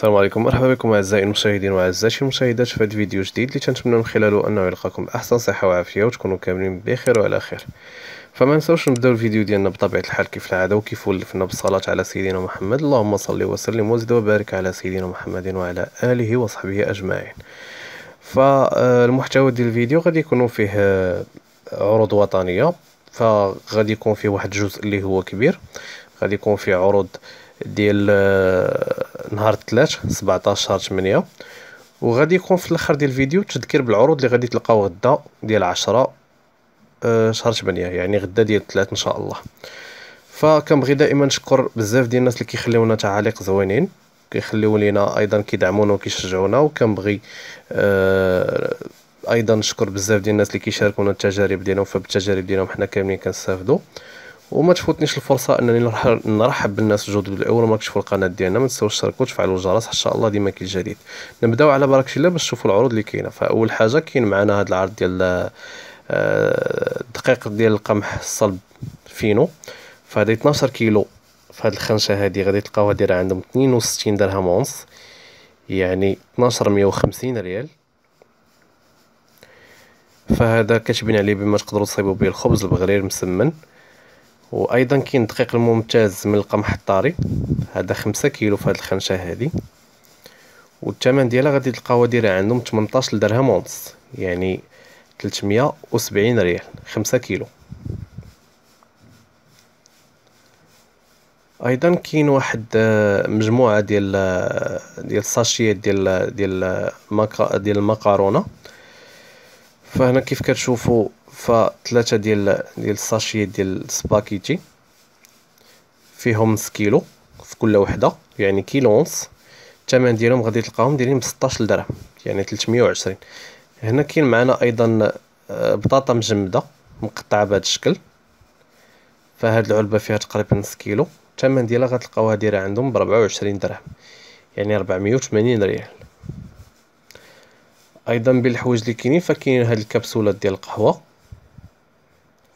السلام عليكم مرحبا بكم اعزائي المشاهدين واعزائي المشاهدات في هذا الفيديو جديد اللي تنتمنى من خلاله انه يلقاكم باحسن صحه وعافيه وتكونوا كاملين بخير وعلى خير فما نساوش نبداو الفيديو ديالنا بطبيعه الحال كيف العاده وكيف ولفنا بالصلاه على سيدنا محمد اللهم صل وسلم وزد وبارك على سيدنا محمد وعلى اله وصحبه اجمعين فالمحتوى ديال الفيديو غادي يكونوا فيه آه، عروض وطنيه فغادي يكون فيه واحد الجزء اللي هو كبير غادي يكون فيه عروض ديال آه، نهار الثلاث 17 8 وغادي يكون في الاخر ديال الفيديو تذكير بالعروض اللي غادي تلقاو غدا ديال 10 آه، شهر 8 يعني غدا ديال الثلاث ان شاء الله فكنبغي دائما نشكر بزاف ديال الناس اللي كيخليونا تعاليق زوينين كيخليو لينا ايضا كيدعمونا وكيشجعونا وكنبغي آه، ايضا نشكر بزاف ديال الناس اللي كيشاركونا التجارب ديالهم فبالتجارب ديالهم حنا كاملين كنستافدوا وما تفوتنيش الفرصه انني نرحب, بالناس الجدد الاول اول مره القناه ديالنا ما تنساوش تشتركوا وتفعلوا الجرس ان شاء الله ديما كاين جديد نبداو على بركه الله باش تشوفوا العروض اللي كاينه فاول حاجه كاين معنا هذا العرض ديال الدقيق آه، ديال القمح الصلب فينو فهذا 12 كيلو في هذه الخنشه هذه غادي تلقاوها دايره عندهم 62 درهم ونص يعني 1250 ريال فهذا كتبين عليه بما تقدروا تصايبوا به الخبز البغرير مسمن وايضا كاين الدقيق الممتاز من القمح الطاري هذا خمسة كيلو في هذه الخنشه هذه والثمن ديالها غادي تلقاوها دايره عندهم 18 درهم ونص يعني 370 ريال خمسة كيلو ايضا كاين واحد آه، مجموعه ديال آه، ديال الساشيات ديال آه، ديال المكرونه فهنا كيف كتشوفوا فثلاثه ديال ديال الساشيات ديال السباكيتي فيهم نص كيلو في كل وحده يعني كيلو ونص الثمن ديالهم غادي تلقاهم دايرين ب 16 درهم يعني 320 هنا كاين معنا ايضا بطاطا مجمده مقطعه بهذا الشكل فهاد العلبه فيها تقريبا نص كيلو الثمن ديالها غتلقاوها دايره عندهم ب 24 درهم يعني 480 ريال ايضا بالحوايج اللي كاينين فكاين هاد الكبسولات ديال القهوه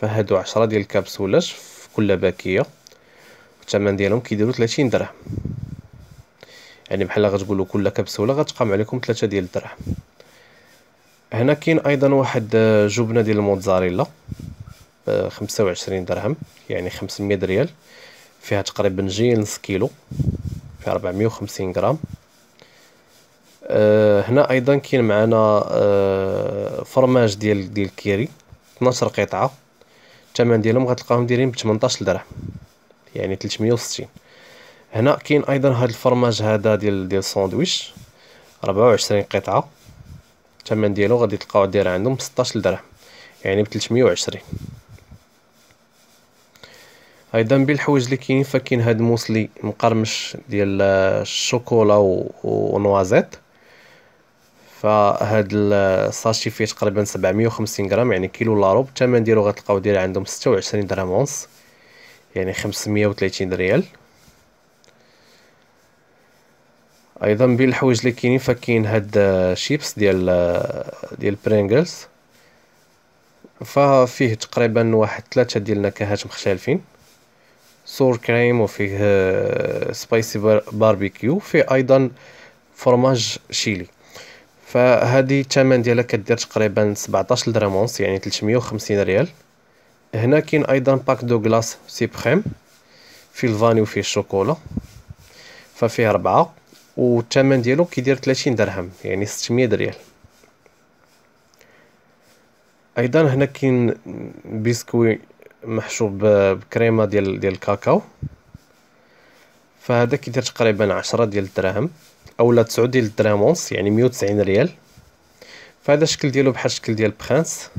فهادو عشرة ديال الكبسولات في كل باكيه والثمن ديالهم كيديروا 30 درهم يعني بحال غتقولوا كل كبسوله غتقام عليكم 3 ديال الدرهم هنا كاين ايضا واحد آه، جبنه ديال الموتزاريلا ب آه، 25 درهم يعني 500 ريال فيها تقريبا جيل نص كيلو في 450 غرام آه، هنا ايضا كاين معنا فرماج ديال ديال الكيري 12 قطعه الثمن ديالهم غتلقاهم دايرين ب 18 درهم يعني 360 هنا كاين ايضا هذا الفرماج هذا ديال ديال الساندويتش 24 قطعه الثمن ديالو غادي تلقاو داير عندهم ب 16 درهم يعني ب 320 ايضا بالحوايج اللي كاينين فكاين هاد الموسلي مقرمش ديال الشوكولا ونوازيت فهاد الساشي فيه تقريبا 750 غرام يعني كيلو لا روب الثمن ديالو غتلقاو ديال عندهم 26 درهم ونص يعني 530 ريال ايضا بين الحوايج اللي كاينين فكاين هاد شيبس ديال ديال برينغلز ففيه تقريبا واحد ثلاثة ديال النكهات مختلفين سور كريم وفيه سبايسي آه، باربيكيو فيه ايضا فرماج شيلي فهذه الثمن ديالها كدير تقريبا 17 درهم ونص يعني 350 ريال هنا كاين ايضا باك دو غلاس سيبريم في الفاني وفي الشوكولا ففيه أربعة والثمن ديالو كيدير 30 درهم يعني 600 ريال ايضا هنا كاين بيسكوي محشوب بكريمه ديال ديال الكاكاو فهذا كيدير تقريبا عشرة ديال الدراهم اولا 9 ديال الدراهم ونص يعني مية ريال فهذا الشكل ديالو بحال الشكل ديال بخانس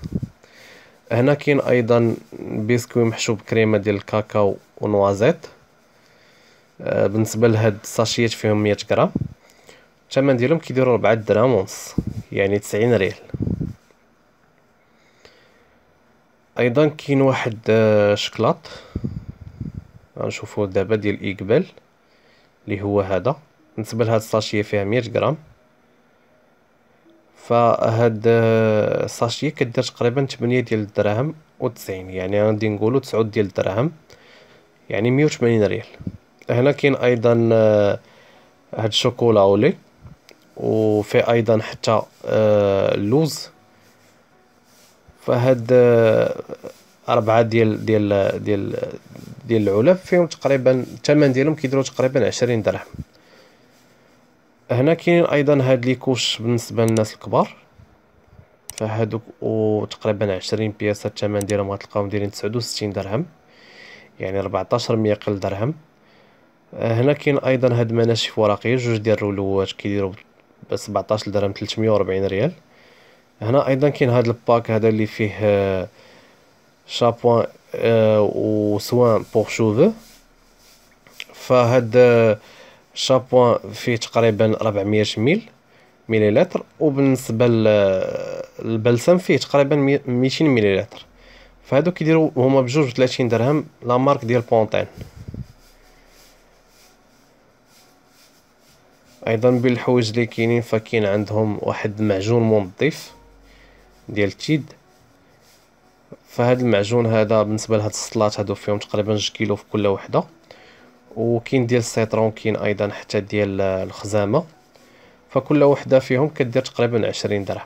هنا كاين ايضا بيسكوي محشو بكريمه ديال الكاكاو ونوازيت آه، بالنسبه لهاد الساشيات فيهم 100 غرام الثمن ديالهم كيديروا 4 دراهم ونص يعني 90 ريال ايضا كاين واحد الشكلاط آه، شكلاط غنشوفو دابا ديال ايكبال اللي هو هذا بالنسبه لهاد الساشيه فيها 100 غرام فهاد آه، الساشيه كدير تقريبا 8 ديال الدراهم و90 يعني غادي نقولوا 9 ديال الدراهم يعني 180 ريال هنا كاين ايضا آه، هاد الشوكولا اولي وفي ايضا حتى آه، اللوز فهاد أربعة ديال ديال ديال ديال العلب فيهم تقريبا الثمن ديالهم كيديروا تقريبا 20 درهم هنا كاينين ايضا هاد لي كوش بالنسبه للناس الكبار فهادوك وتقريبا 20 بياسه الثمن ديالهم غتلقاهم دايرين 69 درهم يعني 14 مية درهم آه، هنا كاين ايضا هاد مناشف ورقيه جوج ديال الرولوات كيديروا ب 17 درهم 340 ريال هنا ايضا كاين هاد الباك هذا اللي فيه آه، شابوان وسوان بور شوفو فهاد الشابوان فيه تقريبا 400 ميل مليلتر وبالنسبه للبلسم فيه تقريبا 200 مليلتر فهادو كيديروا هما بجوج 30 درهم لا مارك ديال بونتين ايضا بالحوايج اللي كاينين فكاين عندهم واحد معجون منظف ديال التيد فهاد المعجون هذا بالنسبه لهاد السطلات هادو فيهم تقريبا جوج كيلو في كل وحده وكاين ديال السيترون كاين ايضا حتى ديال الخزامه فكل وحده فيهم كدير تقريبا عشرين درهم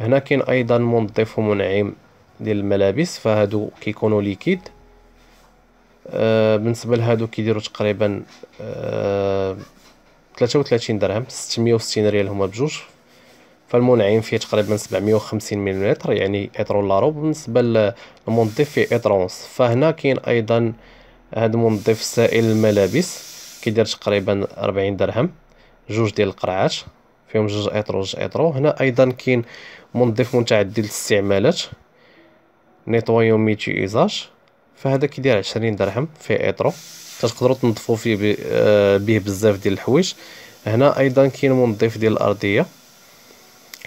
هنا كاين ايضا منظف ومنعم ديال الملابس فهادو كيكونوا ليكيد آه، بالنسبه لهادو كيديروا تقريبا 33 آه، درهم 660 ريال هما بجوج فالمنعم فيه تقريبا 750 ملم يعني اطر ولا ربع بالنسبه للمنظف فيه اطر ونص فهنا كاين ايضا هذا المنظف سائل الملابس كيدير تقريبا 40 درهم جوج ديال القرعات فيهم جوج اطر وجوج اطر هنا ايضا كاين منظف متعدد الاستعمالات نيطويون ميتي ايزاج فهذا كيدير 20 درهم فيه اطرو تقدروا تنظفوا فيه به آه، بزاف ديال الحوايج هنا ايضا كاين منظف ديال الارضيه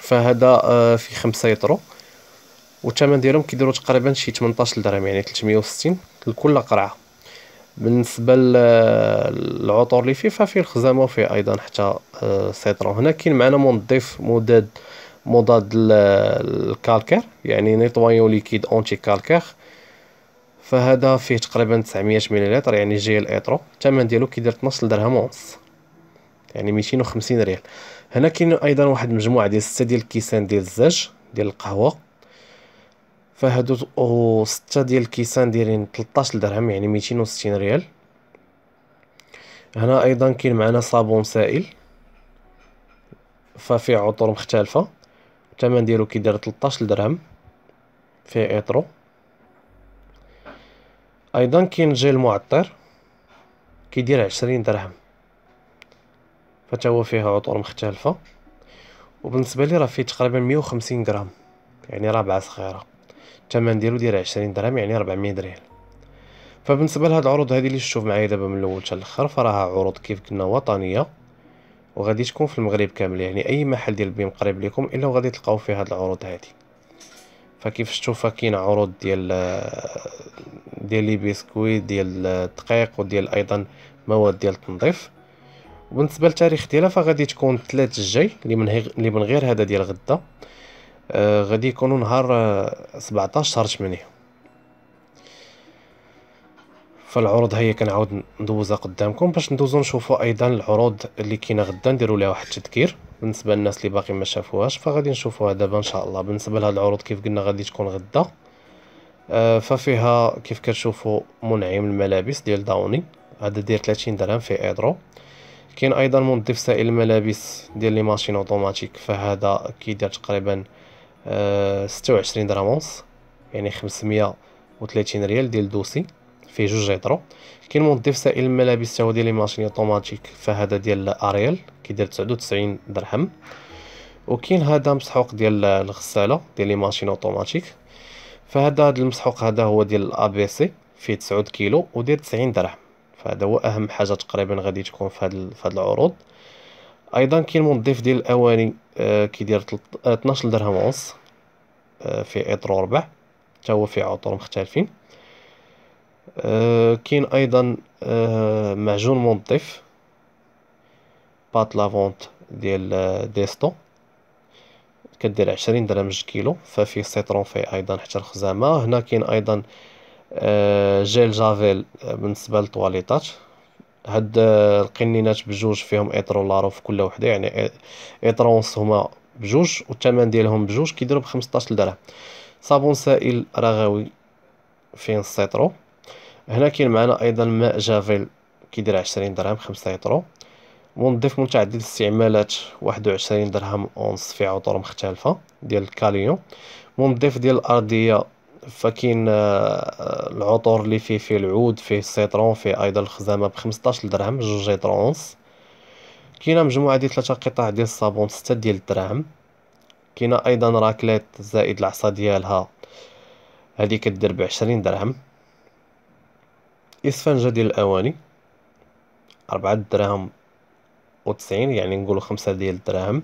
فهذا آه، في خمسة يطرو والثمن ديالهم كيديروا تقريبا شي 18 درهم يعني 360 لكل قرعه بالنسبه للعطور آه، اللي فيه ففي الخزامه وفي ايضا حتى آه، سيطرو هنا كاين معنا منظف مضاد مضاد الكالكير يعني نيتوايو ليكيد اونتي كالكير فهذا فيه تقريبا 900 ملل يعني جيل ايترو الثمن ديالو كيدير 12 درهم ونص يعني 250 ريال هنا كاين ايضا واحد المجموعه ديال سته ديال الكيسان ديال الزاج ديال القهوه فهادو او سته ديال الكيسان دايرين 13 درهم يعني 260 ريال هنا ايضا كاين معنا صابون سائل ففي عطور مختلفه الثمن ديالو كيدير 13 درهم في ايطرو ايضا كاين جيل معطر كيدير 20 درهم فتا هو فيه عطور مختلفه وبالنسبه لي راه فيه تقريبا 150 غرام يعني رابعه صغيره الثمن ديالو داير 20 درهم يعني 400 درهم فبالنسبه لهاد العروض هذه اللي شفتوه معايا دابا من الاول حتى الاخر فراها عروض كيف قلنا وطنيه وغادي تكون في المغرب كامل يعني اي محل ديال البيم قريب ليكم الا غادي تلقاو فيه هاد العروض هادي فكيف شفتوا فكاين عروض ديال ديال لي بسكويت ديال الدقيق وديال ايضا مواد ديال التنظيف وبالنسبه للتاريخ ديالها فغادي تكون الثلاث الجاي اللي من اللي من غير هذا ديال غدا آه غادي يكونوا نهار 17 آه، شهر 8 فالعروض هي كنعاود ندوزها قدامكم باش ندوزو نشوفوا ايضا العروض اللي كاينه غدا نديروا لها واحد التذكير بالنسبه للناس اللي باقي ما شافوهاش فغادي نشوفوها دابا ان شاء الله بالنسبه لهاد العروض كيف قلنا غادي تكون غدا آه ففيها كيف كتشوفوا منعم الملابس ديال داوني هذا داير 30 درهم في ايدرو كاين ايضا منظف سائل الملابس ديال لي ماشين اوتوماتيك فهذا كيدير تقريبا آه، ستة وعشرين درهم ونص يعني خمسمية وثلاثين ريال ديال دوسي فيه جوج يطرو كاين منظف سائل الملابس هو ديال لي ماشين اوتوماتيك فهذا ديال اريال آه كيدير تسعود وتسعين درهم وكاين هذا مسحوق ديال الغساله ديال لي ماشين اوتوماتيك فهذا هذا المسحوق هذا هو ديال الابي سي فيه تسعود كيلو ودير تسعين درهم فهذا هو اهم حاجه تقريبا غادي تكون في هاد في هاد العروض ايضا كاين منظف ديال الاواني آه، كيدير 12 آه، درهم ونص آه، في اطر ربع حتى هو في عطور مختلفين كاين ايضا معجون منظف بات لافونت ديال ديستو كدير عشرين درهم جوج كيلو ففي سيترون فيه ايضا حتى الخزامه هنا كاين ايضا آه، جيل جافيل آه، بالنسبه للطواليطات هاد آه، القنينات بجوج فيهم ايطرو لارو في كل وحده يعني ايطرونس هما بجوج والثمن ديالهم بجوج كيديروا ب 15 درهم صابون سائل رغوي فين السيترو هنا كاين معنا ايضا ماء جافيل كيدير 20 درهم 5 ايترو منظف متعدد الاستعمالات 21 درهم اونص في عطور مختلفه ديال الكاليون منظف ديال الارضيه فكاين آه، آه، العطور اللي فيه فيه العود فيه السيترون فيه ايضا الخزامه ب 15 درهم جوج لتر كاينه مجموعه ديال ثلاثه قطع ديال الصابون 6 ديال الدراهم كاينه ايضا راكليت زائد العصا ديالها هذه كدير ب 20 درهم اسفنجه ديال الاواني 4 دراهم و90 يعني نقولوا 5 ديال الدراهم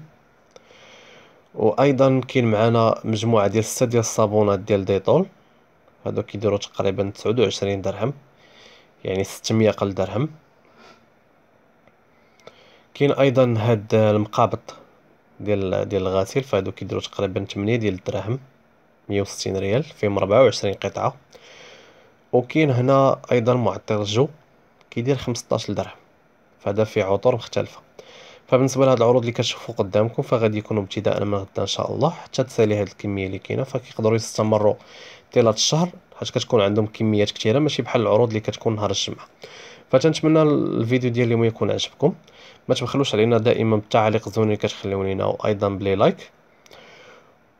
وايضا كاين معنا مجموعه ديال سته ديال الصابونات ديال ديتول هادو كيديروا تقريبا 29 درهم يعني 600 قل درهم كاين ايضا هاد المقابض ديال ديال الغسيل فهادو كيديروا تقريبا 8 ديال الدراهم 160 ريال فيهم 24 قطعه وكاين هنا ايضا معطر الجو كيدير 15 درهم فهذا فيه عطور مختلفه فبالنسبه لهاد العروض اللي كتشوفوا قدامكم فغادي يكونوا ابتداء من غدا ان شاء الله حتى تسالي هاد الكميه اللي كاينه فكيقدروا يستمروا طيله الشهر حيت كتكون عندهم كميات كثيره ماشي بحال العروض اللي كتكون نهار الجمعه فتنتمنى الفيديو ديال اليوم يكون عجبكم ما تبخلوش علينا دائما بالتعاليق الزوين اللي كتخليو لينا وايضا بلي لايك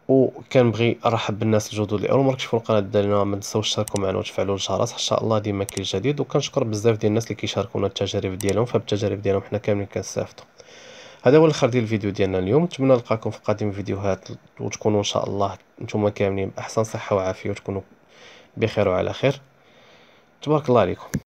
وكنبغي ارحب بالناس الجدد اللي اول مره كتشوفوا القناه ديالنا ما تنساوش تشاركوا معنا وتفعلوا الجرس ان شاء الله ديما كاين جديد وكنشكر بزاف ديال الناس اللي كيشاركونا التجارب ديالهم فبالتجارب ديالهم حنا كاملين كنستافدوا هذا هو الاخر ديال الفيديو ديالنا اليوم نتمنى نلقاكم في قادم فيديوهات وتكونوا ان شاء الله نتوما كاملين باحسن صحه وعافيه وتكونوا بخير وعلى خير تبارك الله عليكم